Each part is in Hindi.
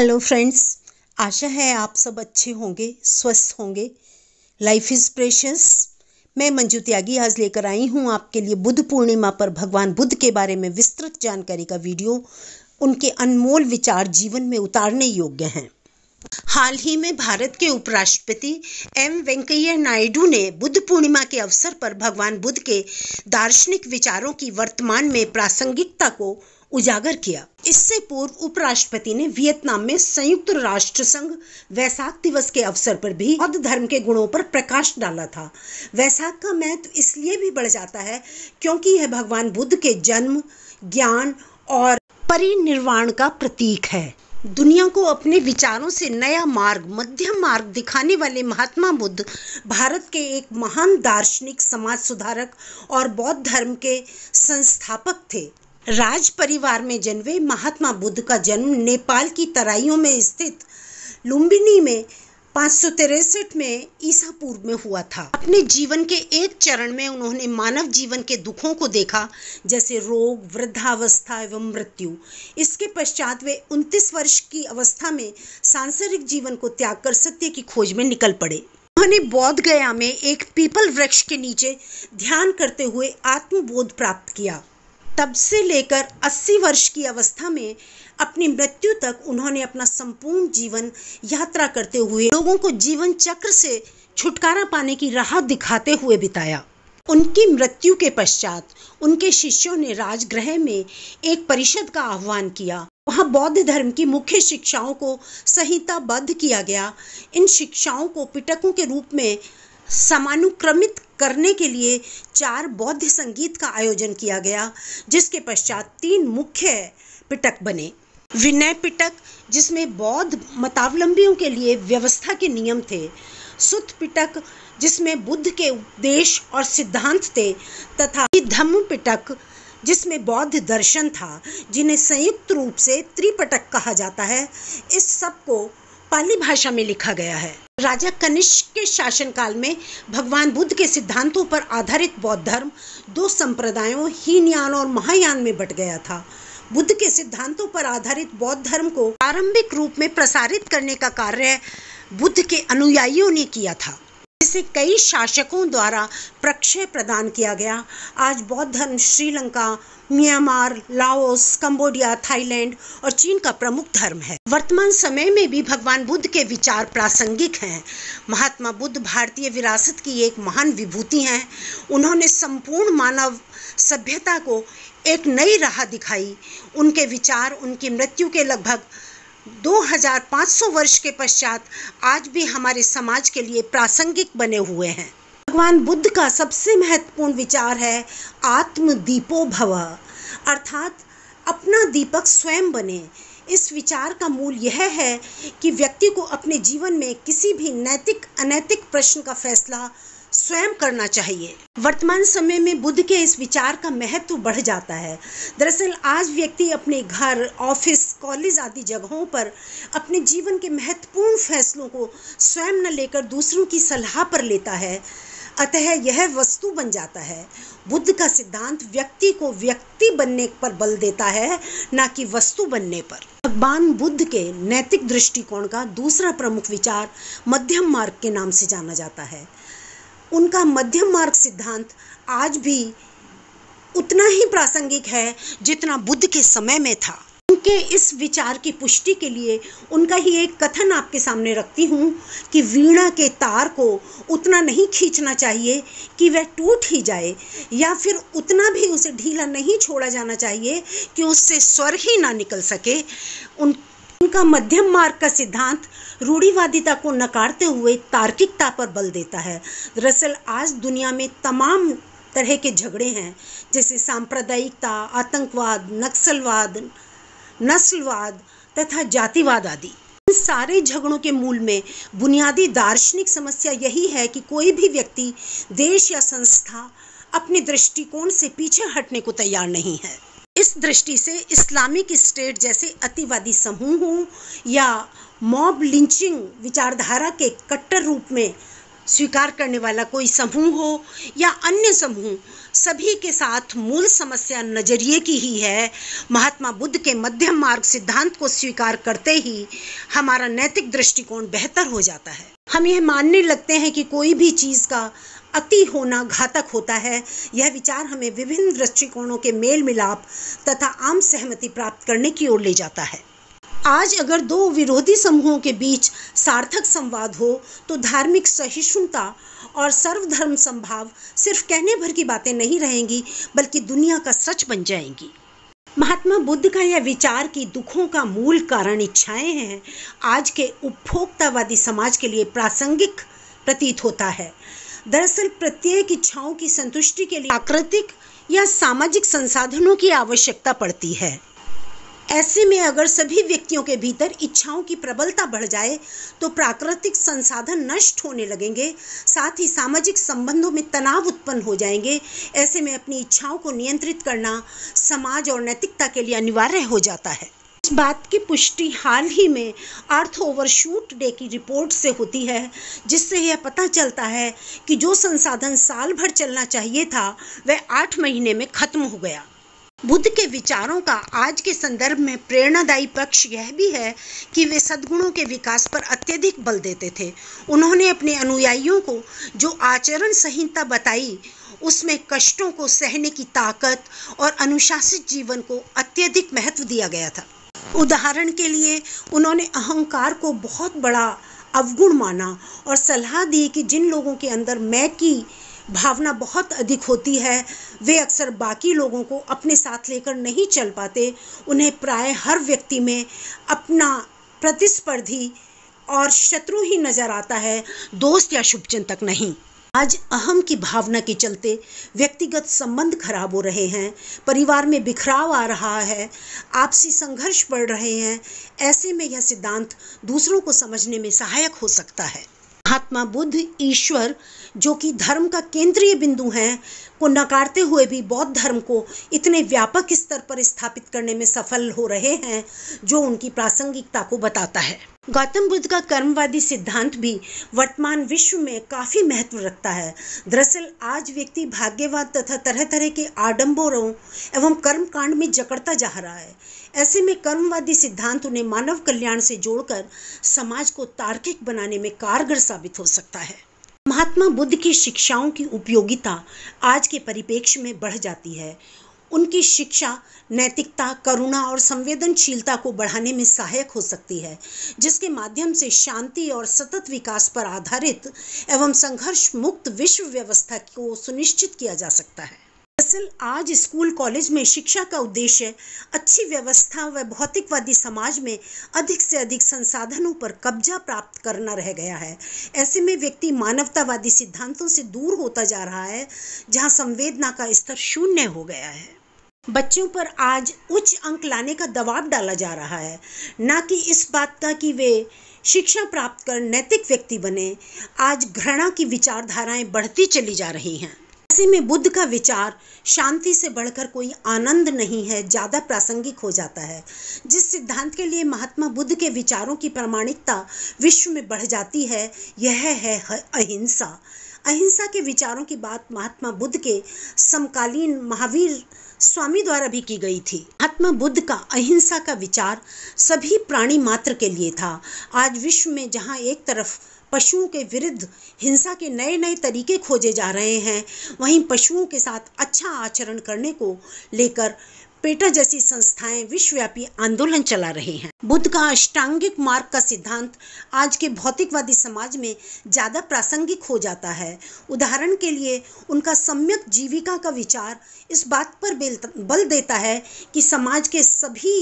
हेलो फ्रेंड्स आशा है आप सब अच्छे होंगे स्वस्थ होंगे लाइफ इज़ प्रेशस मैं मंजू त्यागी आज लेकर आई हूँ आपके लिए बुद्ध पूर्णिमा पर भगवान बुद्ध के बारे में विस्तृत जानकारी का वीडियो उनके अनमोल विचार जीवन में उतारने योग्य हैं हाल ही में भारत के उपराष्ट्रपति एम वेंकैया नायडू ने बुद्ध पूर्णिमा के अवसर पर भगवान बुद्ध के दार्शनिक विचारों की वर्तमान में प्रासंगिकता को उजागर किया इससे पूर्व उपराष्ट्रपति ने वियतनाम में संयुक्त राष्ट्र संघ वैसाख दिवस के अवसर पर भी बौद्ध धर्म के गुणों पर प्रकाश डाला था वैसाख का महत्व इसलिए भी बढ़ जाता है क्योंकि यह भगवान बुद्ध के जन्म ज्ञान और परिनिर्वाण का प्रतीक है दुनिया को अपने विचारों से नया मार्ग मध्यम मार्ग दिखाने वाले महात्मा बुद्ध भारत के एक महान दार्शनिक समाज सुधारक और बौद्ध धर्म के संस्थापक थे राज परिवार में जन्मे महात्मा बुद्ध का जन्म नेपाल की तराइयों में स्थित लुम्बिनी में पाँच में ईसा पूर्व में हुआ था अपने जीवन के एक चरण में उन्होंने मानव जीवन के दुखों को देखा जैसे रोग वृद्धावस्था एवं मृत्यु इसके पश्चात वे 29 वर्ष की अवस्था में सांसारिक जीवन को त्याग कर सत्य की खोज में निकल पड़े उन्होंने बौद्ध गया में एक पीपल वृक्ष के नीचे ध्यान करते हुए आत्मबोध प्राप्त किया तब से लेकर 80 वर्ष की अवस्था में अपनी मृत्यु तक उन्होंने अपना संपूर्ण जीवन यात्रा करते हुए लोगों को जीवन चक्र से छुटकारा पाने की राह दिखाते हुए बिताया उनकी मृत्यु के पश्चात उनके शिष्यों ने राजगृह में एक परिषद का आह्वान किया वहाँ बौद्ध धर्म की मुख्य शिक्षाओं को संहिताबद्ध किया गया इन शिक्षाओं को पिटकों के रूप में समानुक्रमित करने के लिए चार बौद्ध संगीत का आयोजन किया गया जिसके पश्चात तीन मुख्य पिटक बने विनय पिटक जिसमें बौद्ध मतावलंबियों के लिए व्यवस्था के नियम थे सुत पिटक जिसमें बुद्ध के उपदेश और सिद्धांत थे तथा धम्म पिटक जिसमें बौद्ध दर्शन था जिन्हें संयुक्त रूप से त्रिपटक कहा जाता है इस सब को पाली भाषा में लिखा गया है राजा कनिष्क के शासनकाल में भगवान बुद्ध के सिद्धांतों पर आधारित बौद्ध धर्म दो संप्रदायों हीनयान और महायान में बट गया था बुद्ध के सिद्धांतों पर आधारित बौद्ध धर्म को प्रारंभिक रूप में प्रसारित करने का कार्य बुद्ध के अनुयायियों ने किया था जिसे कई शासकों द्वारा प्रक्षय प्रदान किया गया आज बौद्ध धर्म Sri Lanka Myanmar Laos Cambodia Thailand और चीन का प्रमुख धर्म है वर्तमान समय में भी भगवान बुद्ध के विचार प्रासंगिक हैं महात्मा बुद्ध भारतीय विरासत की एक महान विभूति हैं उन्होंने संपूर्ण मानव सभ्यता को एक नई राह दिखाई उनके विचार उनकी मृत्यु के लगभग 2500 वर्ष के पश्चात आज भी हमारे समाज के लिए प्रासंगिक बने हुए हैं भगवान बुद्ध का सबसे महत्वपूर्ण विचार है आत्मदीपो भव अर्थात अपना दीपक स्वयं बने इस विचार का मूल यह है कि व्यक्ति को अपने जीवन में किसी भी नैतिक अनैतिक प्रश्न का फैसला स्वयं करना चाहिए वर्तमान समय में बुद्ध के इस विचार का महत्व बढ़ जाता है दरअसल आज व्यक्ति अपने घर ऑफिस कॉलेज आदि जगहों पर अपने जीवन के महत्वपूर्ण फैसलों को स्वयं न लेकर दूसरों की सलाह पर लेता है अतः यह वस्तु बन जाता है बुद्ध का सिद्धांत व्यक्ति को व्यक्ति बनने पर बल देता है ना कि वस्तु बनने पर भगवान बुद्ध के नैतिक दृष्टिकोण का दूसरा प्रमुख विचार मध्यम मार्ग के नाम से जाना जाता है उनका मध्यम मार्ग सिद्धांत आज भी उतना ही प्रासंगिक है जितना बुद्ध के समय में था उनके इस विचार की पुष्टि के लिए उनका ही एक कथन आपके सामने रखती हूँ कि वीणा के तार को उतना नहीं खींचना चाहिए कि वह टूट ही जाए या फिर उतना भी उसे ढीला नहीं छोड़ा जाना चाहिए कि उससे स्वर ही ना निकल सके उन उनका मध्यम मार्ग का सिद्धांत रूढ़िवादिता को नकारते हुए तार्किकता पर बल देता है दरअसल आज दुनिया में तमाम तरह के झगड़े हैं जैसे सांप्रदायिकता आतंकवाद नक्सलवाद नस्लवाद तथा जातिवाद आदि इन सारे झगड़ों के मूल में बुनियादी दार्शनिक समस्या यही है कि कोई भी व्यक्ति देश या संस्था अपने दृष्टिकोण से पीछे हटने को तैयार नहीं है इस दृष्टि से इस्लामिक स्टेट जैसे अतिवादी समूहों या मॉब लिंचिंग विचारधारा के कट्टर रूप में स्वीकार करने वाला कोई समूह हो या अन्य समूह सभी के साथ मूल समस्या नजरिए की ही है महात्मा बुद्ध के मध्यम मार्ग सिद्धांत को स्वीकार करते ही हमारा नैतिक दृष्टिकोण बेहतर हो जाता है हम यह मानने लगते हैं कि कोई भी चीज़ का अति होना घातक होता है यह विचार हमें विभिन्न दृष्टिकोणों के मेल मिलाप तथा आम सहमति प्राप्त करने की ओर ले जाता है आज अगर दो विरोधी समूहों के बीच सार्थक संवाद हो तो धार्मिक सहिष्णुता और सर्वधर्म संभाव सिर्फ कहने भर की बातें नहीं रहेंगी बल्कि दुनिया का सच बन जाएंगी महात्मा बुद्ध का यह विचार कि दुखों का मूल कारण इच्छाएं हैं आज के उपभोक्तावादी समाज के लिए प्रासंगिक प्रतीत होता है दरअसल प्रत्येक इच्छाओं की संतुष्टि के लिए प्राकृतिक या सामाजिक संसाधनों की आवश्यकता पड़ती है ऐसे में अगर सभी व्यक्तियों के भीतर इच्छाओं की प्रबलता बढ़ जाए तो प्राकृतिक संसाधन नष्ट होने लगेंगे साथ ही सामाजिक संबंधों में तनाव उत्पन्न हो जाएंगे ऐसे में अपनी इच्छाओं को नियंत्रित करना समाज और नैतिकता के लिए अनिवार्य हो जाता है इस बात की पुष्टि हाल ही में अर्थ ओवरशूट डे की रिपोर्ट से होती है जिससे यह पता चलता है कि जो संसाधन साल भर चलना चाहिए था वह आठ महीने में खत्म हो गया बुद्ध के विचारों का आज के संदर्भ में प्रेरणादायी पक्ष यह भी है कि वे सद्गुणों के विकास पर अत्यधिक बल देते थे उन्होंने अपने अनुयायियों को जो आचरण संहिता बताई उसमें कष्टों को सहने की ताकत और अनुशासित जीवन को अत्यधिक महत्व दिया गया था उदाहरण के लिए उन्होंने अहंकार को बहुत बड़ा अवगुण माना और सलाह दी कि जिन लोगों के अंदर मैं की भावना बहुत अधिक होती है वे अक्सर बाकी लोगों को अपने साथ लेकर नहीं चल पाते उन्हें प्राय हर व्यक्ति में अपना प्रतिस्पर्धी और शत्रु ही नज़र आता है दोस्त या शुभचिंतक नहीं आज अहम की भावना के चलते व्यक्तिगत संबंध खराब हो रहे हैं परिवार में बिखराव आ रहा है आपसी संघर्ष बढ़ रहे हैं ऐसे में यह सिद्धांत दूसरों को समझने में सहायक हो सकता है महात्मा बुद्ध ईश्वर जो कि धर्म का केंद्रीय बिंदु हैं को नकारते हुए भी बौद्ध धर्म को इतने व्यापक स्तर पर स्थापित करने में सफल हो रहे हैं जो उनकी प्रासंगिकता को बताता है गौतम बुद्ध का कर्मवादी सिद्धांत भी वर्तमान विश्व में काफ़ी महत्व रखता है दरअसल आज व्यक्ति भाग्यवाद तथा तरह तरह के आडंबरों एवं कर्मकांड में जकड़ता जा रहा है ऐसे में कर्मवादी सिद्धांत उन्हें मानव कल्याण से जोड़कर समाज को तार्किक बनाने में कारगर साबित हो सकता है महात्मा बुद्ध की शिक्षाओं की उपयोगिता आज के परिपेक्ष में बढ़ जाती है उनकी शिक्षा नैतिकता करुणा और संवेदनशीलता को बढ़ाने में सहायक हो सकती है जिसके माध्यम से शांति और सतत विकास पर आधारित एवं संघर्ष मुक्त विश्व व्यवस्था को सुनिश्चित किया जा सकता है दरअसल आज स्कूल कॉलेज में शिक्षा का उद्देश्य अच्छी व्यवस्था व भौतिकवादी समाज में अधिक से अधिक संसाधनों पर कब्जा प्राप्त करना रह गया है ऐसे में व्यक्ति मानवतावादी सिद्धांतों से दूर होता जा रहा है जहां संवेदना का स्तर शून्य हो गया है बच्चों पर आज उच्च अंक लाने का दबाव डाला जा रहा है ना कि इस बात का कि वे शिक्षा प्राप्त कर नैतिक व्यक्ति बने आज घृणा की विचारधाराएं बढ़ती चली जा रही हैं ऐसे में बुद्ध का विचार शांति से बढ़कर कोई आनंद नहीं है ज़्यादा प्रासंगिक हो जाता है जिस सिद्धांत के लिए महात्मा बुद्ध के विचारों की प्रामाणिकता विश्व में बढ़ जाती है यह है अहिंसा अहिंसा के विचारों की बात महात्मा बुद्ध के समकालीन महावीर स्वामी द्वारा भी की गई थी महात्मा बुद्ध का अहिंसा का विचार सभी प्राणी मात्र के लिए था आज विश्व में जहाँ एक तरफ पशुओं के विरुद्ध हिंसा के नए नए तरीके खोजे जा रहे हैं वहीं पशुओं के साथ अच्छा आचरण करने को लेकर पेटा जैसी संस्थाएं विश्वव्यापी आंदोलन चला रहे हैं बुद्ध का अष्टांगिक मार्ग का सिद्धांत आज के भौतिकवादी समाज में ज़्यादा प्रासंगिक हो जाता है उदाहरण के लिए उनका सम्यक जीविका का विचार इस बात पर बल देता है कि समाज के सभी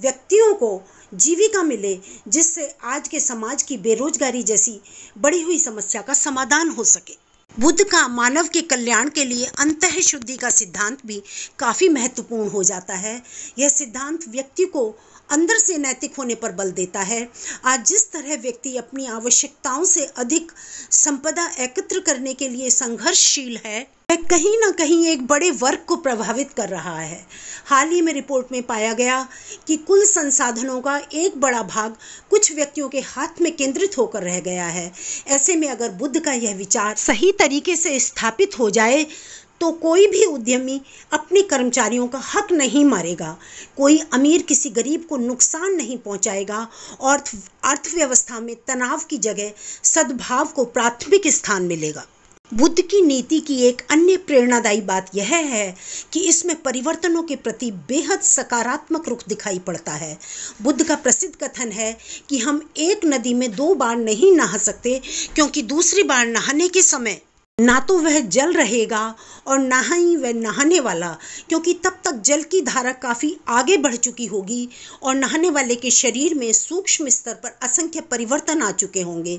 व्यक्तियों को जीविका मिले जिससे आज के समाज की बेरोजगारी जैसी बड़ी हुई समस्या का समाधान हो सके बुद्ध का मानव के कल्याण के लिए अंत शुद्धि का सिद्धांत भी काफ़ी महत्वपूर्ण हो जाता है यह सिद्धांत व्यक्ति को अंदर से नैतिक होने पर बल देता है आज जिस तरह व्यक्ति अपनी आवश्यकताओं से अधिक संपदा एकत्र करने के लिए संघर्षशील है वह कहीं ना कहीं एक बड़े वर्ग को प्रभावित कर रहा है हाल ही में रिपोर्ट में पाया गया कि कुल संसाधनों का एक बड़ा भाग कुछ व्यक्तियों के हाथ में केंद्रित होकर रह गया है ऐसे में अगर बुद्ध का यह विचार सही तरीके से स्थापित हो जाए तो कोई भी उद्यमी अपने कर्मचारियों का हक नहीं मारेगा कोई अमीर किसी गरीब को नुकसान नहीं पहुंचाएगा और अर्थव्यवस्था में तनाव की जगह सद्भाव को प्राथमिक स्थान मिलेगा बुद्ध की नीति की एक अन्य प्रेरणादायी बात यह है कि इसमें परिवर्तनों के प्रति बेहद सकारात्मक रुख दिखाई पड़ता है बुद्ध का प्रसिद्ध कथन है कि हम एक नदी में दो बार नहीं नहा सकते क्योंकि दूसरी बार नहाने के समय ना तो वह जल रहेगा और ना ही वह नहाने वाला क्योंकि तब तक जल की धारा काफ़ी आगे बढ़ चुकी होगी और नहाने वाले के शरीर में सूक्ष्म स्तर पर असंख्य परिवर्तन आ चुके होंगे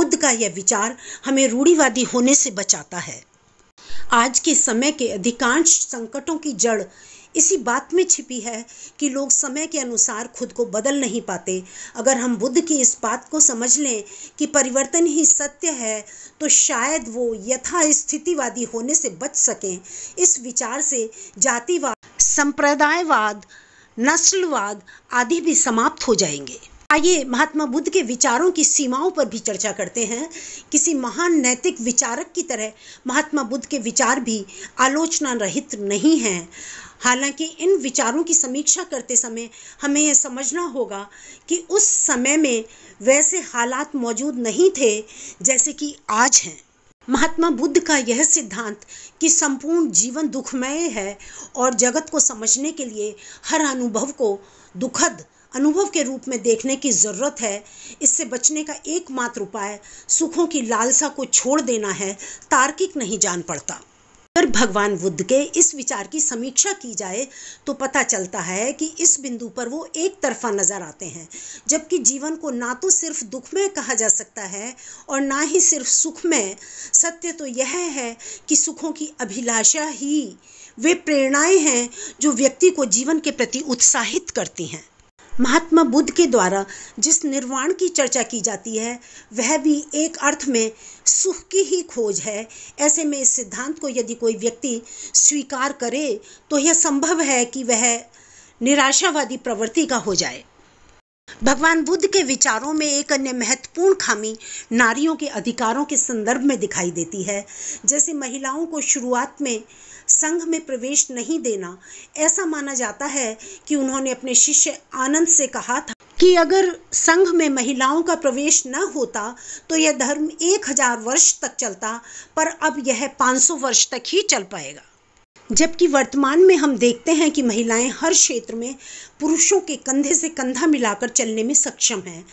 बुद्ध का यह विचार हमें रूढ़िवादी होने से बचाता है आज के समय के अधिकांश संकटों की जड़ इसी बात में छिपी है कि लोग समय के अनुसार खुद को बदल नहीं पाते अगर हम बुद्ध की इस बात को समझ लें कि परिवर्तन ही सत्य है तो शायद वो यथास्थितिवादी होने से बच सकें इस विचार से जातिवाद संप्रदायवाद नस्लवाद आदि भी समाप्त हो जाएंगे आइए महात्मा बुद्ध के विचारों की सीमाओं पर भी चर्चा करते हैं किसी महान नैतिक विचारक की तरह महात्मा बुद्ध के विचार भी आलोचना रहित नहीं हैं हालांकि इन विचारों की समीक्षा करते समय हमें यह समझना होगा कि उस समय में वैसे हालात मौजूद नहीं थे जैसे कि आज हैं महात्मा बुद्ध का यह सिद्धांत कि संपूर्ण जीवन दुखमय है और जगत को समझने के लिए हर अनुभव को दुखद अनुभव के रूप में देखने की ज़रूरत है इससे बचने का एकमात्र उपाय सुखों की लालसा को छोड़ देना है तार्किक नहीं जान पड़ता अगर भगवान बुद्ध के इस विचार की समीक्षा की जाए तो पता चलता है कि इस बिंदु पर वो एक तरफा नज़र आते हैं जबकि जीवन को ना तो सिर्फ दुख में कहा जा सकता है और ना ही सिर्फ सुख में सत्य तो यह है कि सुखों की अभिलाषा ही वे प्रेरणाएं हैं जो व्यक्ति को जीवन के प्रति उत्साहित करती हैं महात्मा बुद्ध के द्वारा जिस निर्वाण की चर्चा की जाती है वह भी एक अर्थ में सुख की ही खोज है ऐसे में इस सिद्धांत को यदि कोई व्यक्ति स्वीकार करे तो यह संभव है कि वह निराशावादी प्रवृत्ति का हो जाए भगवान बुद्ध के विचारों में एक अन्य महत्वपूर्ण खामी नारियों के अधिकारों के संदर्भ में दिखाई देती है जैसे महिलाओं को शुरुआत में संघ में प्रवेश नहीं देना ऐसा माना जाता है कि उन्होंने अपने शिष्य आनंद से कहा था कि अगर संघ में महिलाओं का प्रवेश न होता तो यह धर्म एक हजार वर्ष तक चलता पर अब यह 500 वर्ष तक ही चल पाएगा जबकि वर्तमान में हम देखते हैं कि महिलाएं हर क्षेत्र में पुरुषों के कंधे से कंधा मिलाकर चलने में सक्षम हैं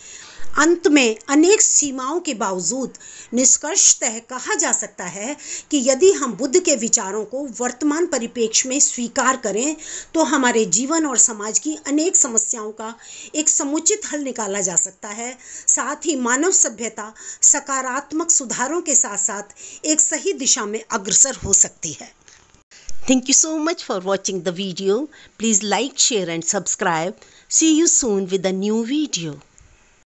अंत में अनेक सीमाओं के बावजूद निष्कर्ष तय कहा जा सकता है कि यदि हम बुद्ध के विचारों को वर्तमान परिप्रेक्ष्य में स्वीकार करें तो हमारे जीवन और समाज की अनेक समस्याओं का एक समुचित हल निकाला जा सकता है साथ ही मानव सभ्यता सकारात्मक सुधारों के साथ साथ एक सही दिशा में अग्रसर हो सकती है thank you so much for watching the video please like share and subscribe see you soon with a new video